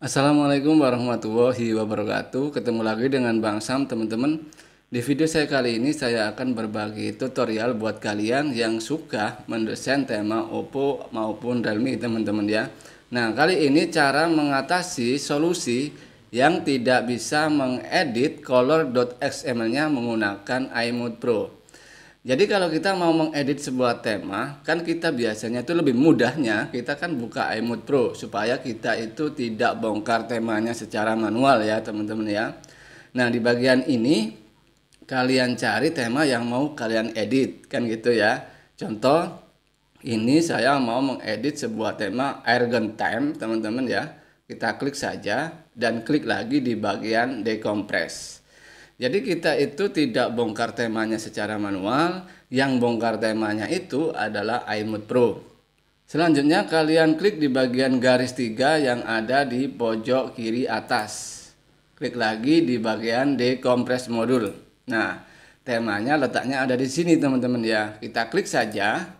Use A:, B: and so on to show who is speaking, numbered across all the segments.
A: Assalamualaikum warahmatullahi wabarakatuh Ketemu lagi dengan Bang Sam teman-teman Di video saya kali ini saya akan berbagi tutorial buat kalian yang suka mendesain tema Oppo maupun Realme teman-teman ya Nah kali ini cara mengatasi solusi yang tidak bisa mengedit color.xml nya menggunakan iMode Pro jadi kalau kita mau mengedit sebuah tema, kan kita biasanya itu lebih mudahnya kita kan buka iMood Pro supaya kita itu tidak bongkar temanya secara manual ya teman-teman ya. Nah di bagian ini kalian cari tema yang mau kalian edit kan gitu ya. Contoh ini saya mau mengedit sebuah tema Argon Time teman-teman ya. Kita klik saja dan klik lagi di bagian decompress. Jadi kita itu tidak bongkar temanya secara manual, yang bongkar temanya itu adalah iMood Pro. Selanjutnya kalian klik di bagian garis tiga yang ada di pojok kiri atas. Klik lagi di bagian dekompres modul. Nah, temanya letaknya ada di sini teman-teman ya. Kita klik saja.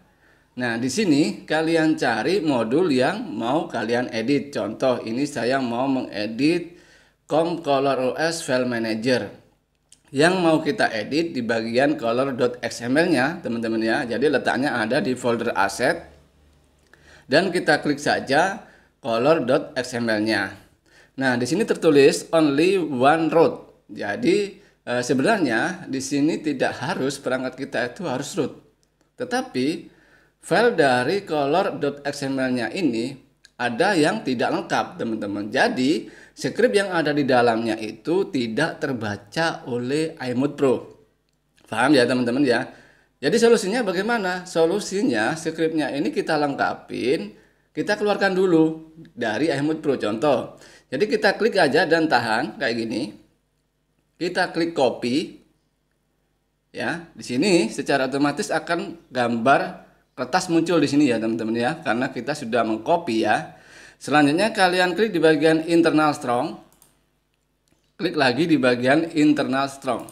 A: Nah, di sini kalian cari modul yang mau kalian edit. Contoh ini saya mau mengedit Com Color OS File Manager yang mau kita edit di bagian color.xml-nya, teman-teman ya. Jadi letaknya ada di folder aset. Dan kita klik saja color.xml-nya. Nah, di sini tertulis only one root. Jadi eh, sebenarnya di sini tidak harus perangkat kita itu harus root. Tetapi file dari color.xml-nya ini ada yang tidak lengkap, teman-teman. Jadi Script yang ada di dalamnya itu tidak terbaca oleh iMode Pro. Paham ya teman-teman ya? Jadi solusinya bagaimana? Solusinya scriptnya ini kita lengkapin, kita keluarkan dulu dari iMode Pro contoh. Jadi kita klik aja dan tahan kayak gini. Kita klik copy. Ya, di sini secara otomatis akan gambar kertas muncul di sini ya teman-teman ya karena kita sudah mengcopy ya Selanjutnya kalian klik di bagian internal strong. Klik lagi di bagian internal strong.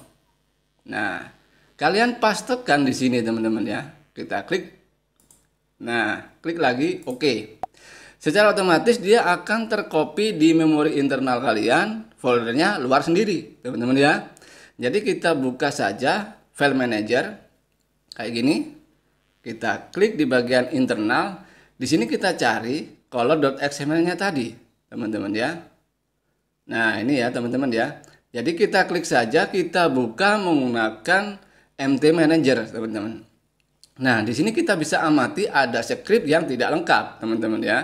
A: Nah, kalian pastekan di sini teman-teman ya. Kita klik. Nah, klik lagi oke. Okay. Secara otomatis dia akan tercopy di memori internal kalian, foldernya luar sendiri, teman-teman ya. Jadi kita buka saja file manager kayak gini. Kita klik di bagian internal. Di sini kita cari Color. xml nya tadi, teman-teman ya. Nah, ini ya teman-teman ya. Jadi kita klik saja, kita buka menggunakan MT Manager, teman-teman. Nah, di sini kita bisa amati ada script yang tidak lengkap, teman-teman ya.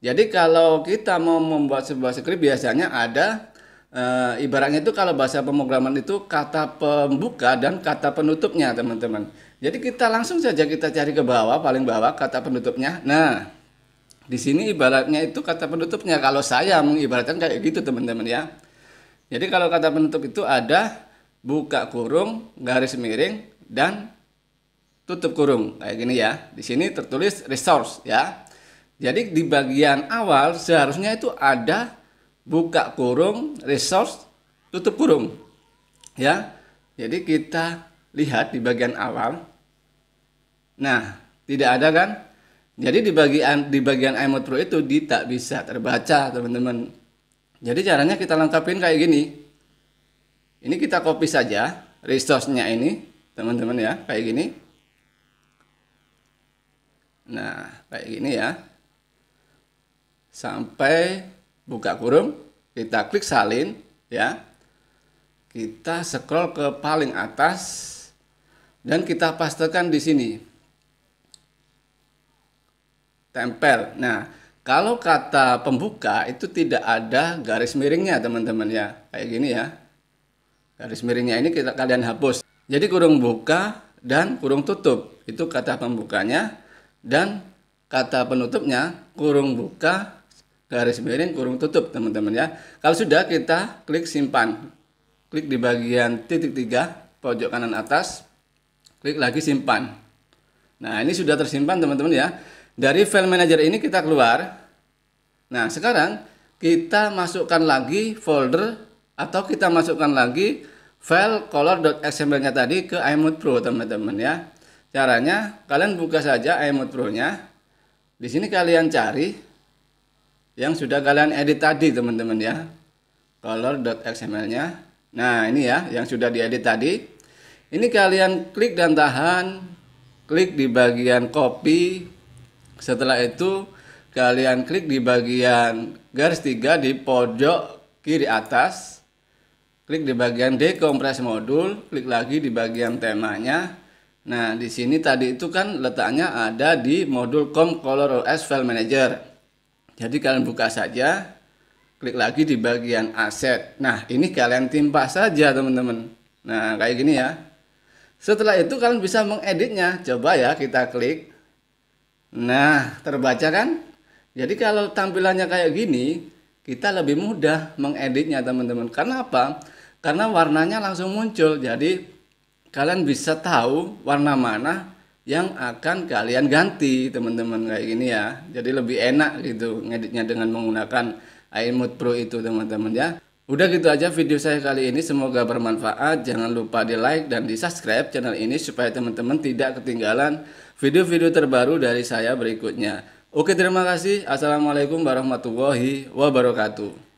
A: Jadi kalau kita mau membuat sebuah script biasanya ada e, ibaratnya itu kalau bahasa pemrograman itu kata pembuka dan kata penutupnya, teman-teman. Jadi kita langsung saja kita cari ke bawah, paling bawah kata penutupnya. Nah, di sini ibaratnya itu kata penutupnya. Kalau saya mengibaratkan kayak gitu teman-teman ya. Jadi kalau kata penutup itu ada buka kurung, garis miring, dan tutup kurung. Kayak gini ya. Di sini tertulis resource ya. Jadi di bagian awal seharusnya itu ada buka kurung, resource, tutup kurung. Ya. Jadi kita lihat di bagian awal. Nah, tidak ada kan? Jadi di bagian di bagian iMotro itu di tak bisa terbaca, teman-teman. Jadi caranya kita lengkapin kayak gini. Ini kita copy saja resource-nya ini, teman-teman ya, kayak gini. Nah, kayak gini ya. Sampai buka kurung, kita klik salin ya. Kita scroll ke paling atas dan kita pastekan di sini tempel. Nah, kalau kata pembuka itu tidak ada garis miringnya teman-teman ya. Kayak gini ya. Garis miringnya ini kita kalian hapus. Jadi kurung buka dan kurung tutup. Itu kata pembukanya dan kata penutupnya kurung buka garis miring kurung tutup teman-teman ya. Kalau sudah kita klik simpan. Klik di bagian titik tiga pojok kanan atas. Klik lagi simpan. Nah, ini sudah tersimpan teman-teman ya. Dari file manager ini kita keluar. Nah, sekarang kita masukkan lagi folder atau kita masukkan lagi file color.xml-nya tadi ke iMode Pro, teman-teman ya. Caranya kalian buka saja iMode Pro-nya. Di sini kalian cari yang sudah kalian edit tadi, teman-teman ya. color.xml-nya. Nah, ini ya yang sudah diedit tadi. Ini kalian klik dan tahan, klik di bagian copy, setelah itu kalian klik di bagian garis 3 di pojok kiri atas. Klik di bagian dekompres modul, klik lagi di bagian temanya. Nah, di sini tadi itu kan letaknya ada di modul com color OS file manager. Jadi kalian buka saja, klik lagi di bagian aset. Nah, ini kalian timpa saja, teman-teman. Nah, kayak gini ya. Setelah itu kalian bisa mengeditnya. Coba ya kita klik Nah, terbaca kan? Jadi kalau tampilannya kayak gini, kita lebih mudah mengeditnya teman-teman. Karena apa? Karena warnanya langsung muncul. Jadi kalian bisa tahu warna mana yang akan kalian ganti teman-teman kayak gini ya. Jadi lebih enak gitu ngeditnya dengan menggunakan iMode Pro itu teman-teman ya. Udah gitu aja video saya kali ini, semoga bermanfaat. Jangan lupa di like dan di subscribe channel ini supaya teman-teman tidak ketinggalan video-video terbaru dari saya berikutnya. Oke terima kasih, Assalamualaikum warahmatullahi wabarakatuh.